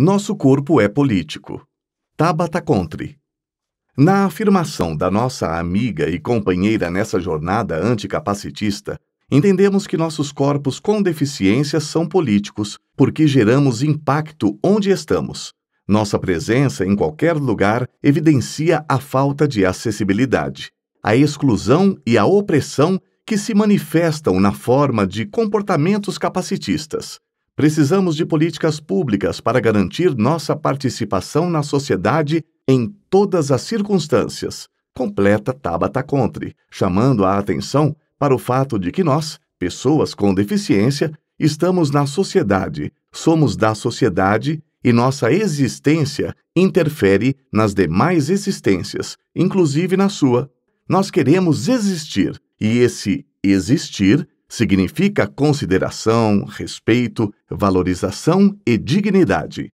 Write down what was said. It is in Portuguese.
Nosso corpo é político. Tabata Contri. Na afirmação da nossa amiga e companheira nessa jornada anticapacitista, entendemos que nossos corpos com deficiência são políticos porque geramos impacto onde estamos. Nossa presença em qualquer lugar evidencia a falta de acessibilidade, a exclusão e a opressão que se manifestam na forma de comportamentos capacitistas, Precisamos de políticas públicas para garantir nossa participação na sociedade em todas as circunstâncias, completa Tabata Contri, chamando a atenção para o fato de que nós, pessoas com deficiência, estamos na sociedade, somos da sociedade e nossa existência interfere nas demais existências, inclusive na sua. Nós queremos existir, e esse existir significa consideração, respeito, valorização e dignidade.